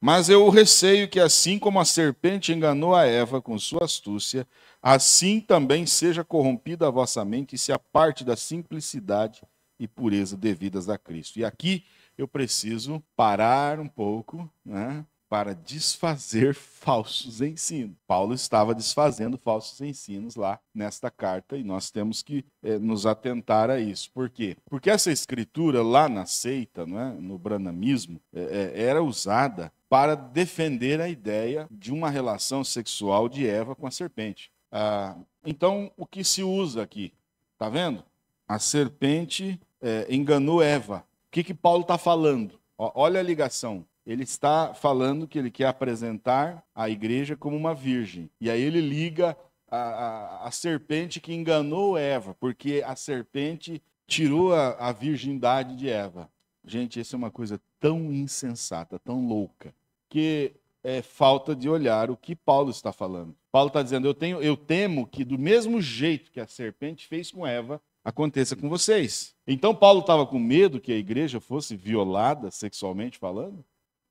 Mas eu receio que, assim como a serpente enganou a Eva com sua astúcia, assim também seja corrompida a vossa mente e se aparte da simplicidade e pureza devidas a Cristo. E aqui eu preciso parar um pouco, né, para desfazer falsos ensinos. Paulo estava desfazendo falsos ensinos lá nesta carta e nós temos que é, nos atentar a isso. Por quê? Porque essa escritura lá na seita, não é? no branamismo, é, eh, é, eh, era usada para defender a ideia de uma relação sexual de Eva com a serpente. Ah, então, o que se usa aqui? Tá vendo? A serpente enganou Eva. O que, que Paulo está falando? olha a ligação ele está falando que ele quer apresentar a igreja como uma virgem. E aí ele liga a, a, a serpente que enganou Eva, porque a serpente tirou a, a virgindade de Eva. Gente, isso é uma coisa tão insensata, tão louca, que é falta de olhar o que Paulo está falando. Paulo está dizendo: eu, tenho, eu temo que, do mesmo jeito que a serpente fez com Eva, aconteça com vocês. Então, Paulo estava com medo que a igreja fosse violada sexualmente falando?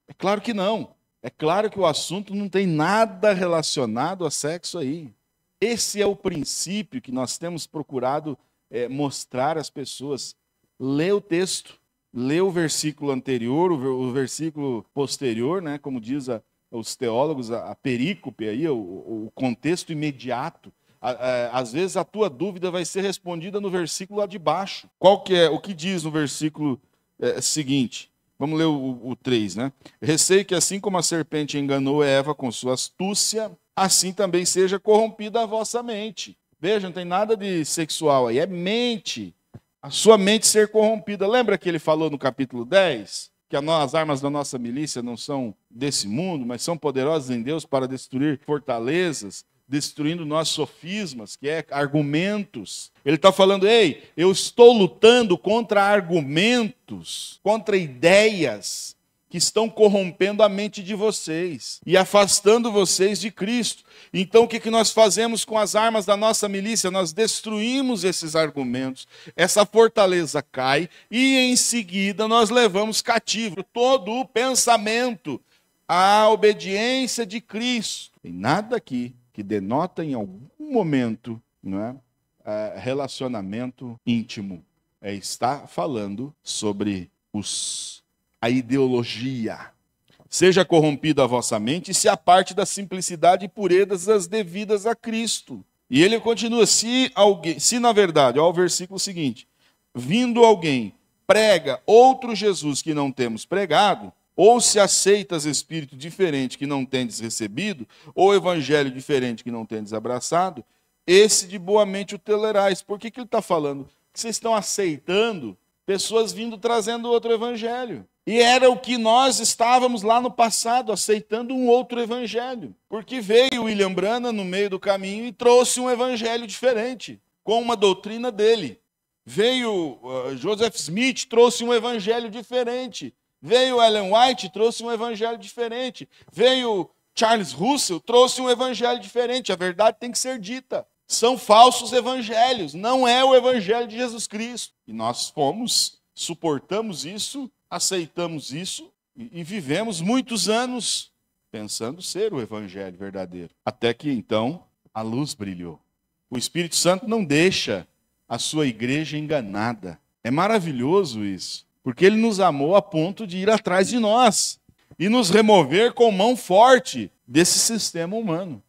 É claro que não. É claro que o assunto não tem nada relacionado a sexo aí. Esse é o princípio que nós temos procurado é, mostrar às pessoas. Lê o texto, lê o versículo anterior, o, versículo posterior, né, como diz a, os teólogos, a, a perícope, aí, o, o contexto imediato. A, a, às vezes a tua dúvida vai ser respondida no versículo lá de baixo. Qual que é o que diz no versículo é, seguinte? Vamos ler o, o 3, né? Receio que assim como a serpente enganou Eva com sua astúcia, assim também seja corrompida a vossa mente. Veja, não tem nada de sexual aí, é mente. A sua mente ser corrompida. Lembra que ele falou no capítulo 10? que as armas da nossa milícia não são desse mundo, mas são poderosas em Deus para destruir fortalezas, destruindo nossos sofismas, que é argumentos. Ele está falando, ei, eu estou lutando contra argumentos, contra ideias que estão corrompendo a mente de vocês e afastando vocês de Cristo. Então, o que, que nós fazemos com as armas da nossa milícia? Nós destruímos esses argumentos, essa fortaleza cai e em seguida nós levamos cativo todo o pensamento à obediência de Cristo. Tem nada aqui que denota em algum momento é, é, relacionamento íntimo. É, está falando sobre os, a ideologia. Seja corrompida a vossa mente e se aparte da simplicidade e purezas as devidas a Cristo. E ele continua: se alguém, se na verdade, ao o versículo seguinte: vindo alguém prega outro Jesus que não temos pregado, ou se aceitas espírito diferente que não tendes recebido, ou evangelho diferente que não tendes abraçado, esse de boa mente o tolerais. Por que, que ele está falando? Que vocês estão aceitando pessoas vindo trazendo outro evangelho. E era o que nós estávamos lá no passado, aceitando um outro evangelho. Porque veio William Branham no meio do caminho e trouxe um evangelho diferente, com uma doutrina dele. Veio uh, Joseph Smith, trouxe um evangelho diferente, Veio Ellen White, trouxe um evangelho diferente. Veio Charles Russell, trouxe um evangelho diferente. A verdade tem que ser dita. São falsos evangelhos, não é o evangelho de Jesus Cristo. E nós fomos, suportamos isso, aceitamos isso e, vivemos muitos anos pensando ser o evangelho verdadeiro. Até que então a luz brilhou. O Espírito Santo não deixa a sua igreja enganada. É maravilhoso isso. Porque ele nos amou a ponto de ir atrás de nós e nos remover com mão forte desse sistema humano.